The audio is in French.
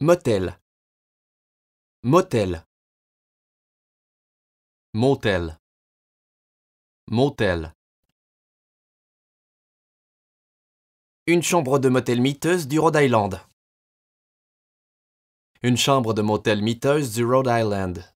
Motel. Motel. Motel. Motel. Une chambre de motel miteuse du Rhode Island. Une chambre de motel miteuse du Rhode Island.